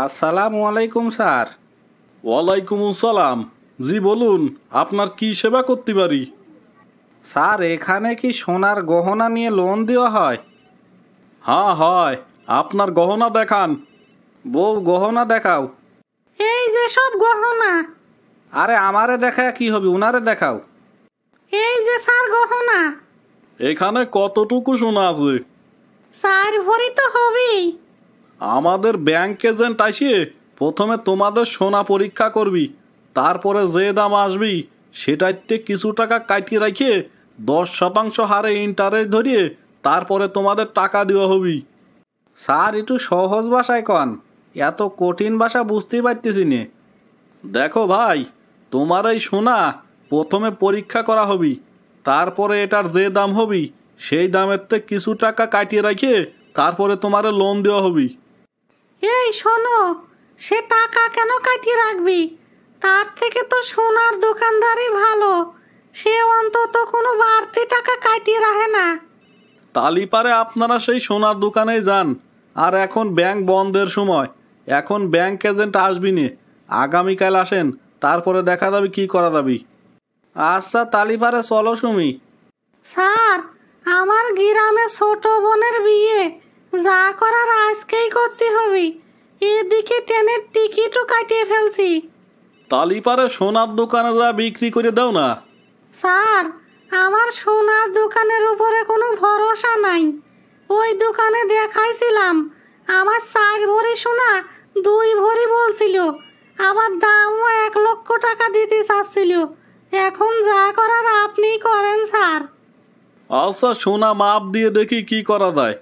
আসসালামু আলাইকুম স্যার ওয়ালাইকুম সালাম জি বলুন আপনার কি সেবা করতে পারি স্যার এখানে কি সোনার গহনা নিয়ে লোন দেওয়া হয় হ্যাঁ হয় আপনার গহনা দেখান বউ গহনা দেখাও এই যে সব গহনা আরে আমারে দেখা কি হবে উনারে দেখাও এই যে স্যার গহনা এখানে কতটুকু সোনা আছে স্যার ভরি তো হবেই আমাদের ব্যাংক এজেন্ট আসিয়ে প্রথমে তোমাদের সোনা পরীক্ষা করবি তারপরে যে দাম আসবি সেটাইতে কিছু টাকা কাটিয়ে রাখিয়ে দশ শতাংশ হারে ইন্টারেস্ট ধরিয়ে তারপরে তোমাদের টাকা দেওয়া হবি স্যার একটু সহজ ভাষায় কন এত কঠিন ভাষা বুঝতেই পারতেছি নে দেখো ভাই তোমার এই সোনা প্রথমে পরীক্ষা করা হবি তারপরে এটার যে দাম হবি সেই দামের থেকে কিছু টাকা কাটিয়ে রাখিয়ে তারপরে তোমার লোন দেওয়া হবি এই শোনো সে টাকা কেন কাটিয়ে রাখবি তার থেকে তো সোনার দোকানদারই ভালো সে অন্তত কোনো বাড়তি টাকা কাটিয়ে রাখে না তালিপারে আপনারা সেই সোনার দোকানে যান আর এখন ব্যাংক বন্ধের সময় এখন ব্যাংক এজেন্ট আসবি নে আগামীকাল আসেন তারপরে দেখা যাবে কি করা যাবি আচ্ছা তালিপারে চলো সুমি স্যার আমার গ্রামে ছোট বোনের বিয়ে যা করার আজকেই করতে হবে এদিকে ট্রেনের টিকিটও কাটিয়ে ফেলছি তালিপারে সোনার দোকানে যা বিক্রি করে দাও না স্যার আমার সোনার দোকানের উপরে কোনো ভরসা নাই ওই দোকানে দেখাইছিলাম আমার চার ভরি সোনা দুই ভরি বলছিল আমার দামও এক লক্ষ টাকা দিতে চাচ্ছিল এখন যা করার আপনি করেন স্যার আচ্ছা সোনা মাপ দিয়ে দেখি কি করা যায়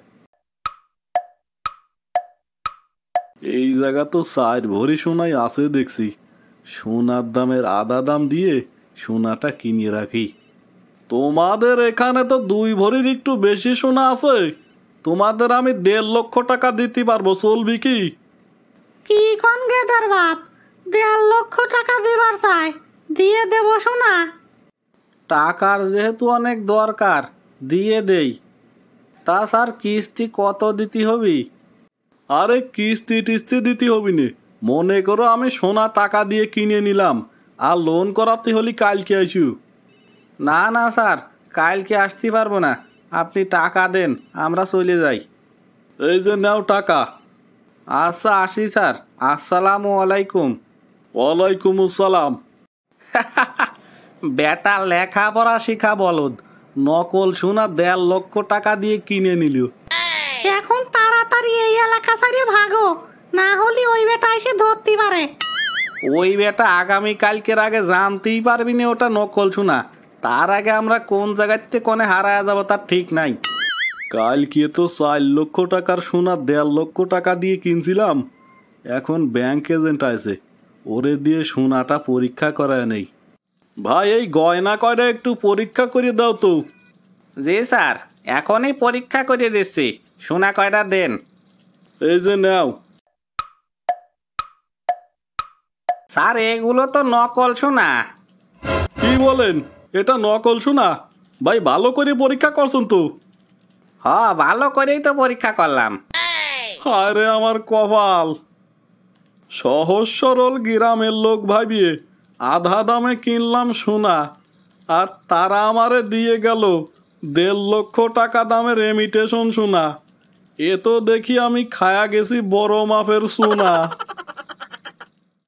এই জায়গা তো সাইট ভরি সোনাই আছে দেখছি সোনার দামের আধা দাম দিয়ে সোনাটা কিনে রাখি তোমাদের এখানে তো দুই ভরির একটু বেশি সোনা আছে তোমাদের আমি দেড় লক্ষ টাকা দিতে পারবো চলবি কি কি কোন গেদার বাপ দেড় লক্ষ টাকা দিবার চাই দিয়ে দেব সোনা টাকার যেহেতু অনেক দরকার দিয়ে দেই তা স্যার কিস্তি কত দিতে হবি আরে কিস্তি টিস্তি দিতে হবি নে মনে করো আমি সোনা টাকা দিয়ে কিনে নিলাম আর লোন করাতে হলে কালকে আইসু না না স্যার কালকে আসতে পারবো না আপনি টাকা দেন আমরা চলে যাই এই যে নাও টাকা আচ্ছা আসি স্যার আসসালাম আলাইকুম ওয়ালাইকুম আসসালাম বেটা লেখাপড়া শিখা বলদ নকল সোনা দেড় লক্ষ টাকা দিয়ে কিনে নিল তাড়াতাড়ি এই এলাকা ছাড়িয়ে ভাগো না হলে ওই বেটা এসে ধরতে পারে ওই বেটা আগামী কালকের আগে জানতেই পারবি না ওটা নকল শোনা তার আগে আমরা কোন জায়গাতে কোনে হারায় যাবো তার ঠিক নাই কালকে তো চার লক্ষ টাকার সোনা দেড় লক্ষ টাকা দিয়ে কিনছিলাম এখন ব্যাংক এজেন্ট আছে ওরে দিয়ে সোনাটা পরীক্ষা করা নেই ভাই এই গয়না কয়টা একটু পরীক্ষা করে দাও তো জি স্যার এখনই পরীক্ষা করে দিচ্ছি সোনা কয়টা দেন এই যে নাও স্যার এগুলো তো নকল শোনা কি বলেন এটা নকল শোনা ভাই ভালো করে পরীক্ষা করছেন তো হ ভালো করেই তো পরীক্ষা করলাম আরে আমার কপাল সহজ সরল গ্রামের লোক ভাবিয়ে আধা দামে কিনলাম সোনা আর তারা আমারে দিয়ে গেল দেড় লক্ষ টাকা দামের রেমিটেশন সোনা এ তো দেখি আমি খায়া গেছি বড় মাপের সোনা